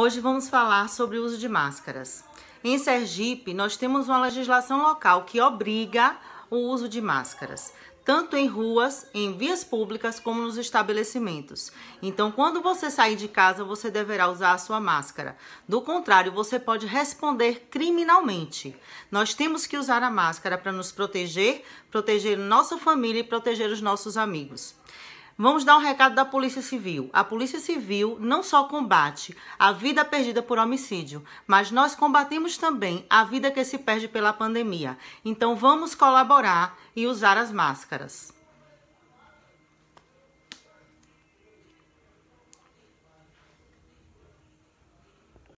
Hoje vamos falar sobre o uso de máscaras. Em Sergipe, nós temos uma legislação local que obriga o uso de máscaras, tanto em ruas, em vias públicas, como nos estabelecimentos. Então, quando você sair de casa, você deverá usar a sua máscara. Do contrário, você pode responder criminalmente. Nós temos que usar a máscara para nos proteger, proteger nossa família e proteger os nossos amigos. Vamos dar um recado da Polícia Civil. A Polícia Civil não só combate a vida perdida por homicídio, mas nós combatemos também a vida que se perde pela pandemia. Então vamos colaborar e usar as máscaras.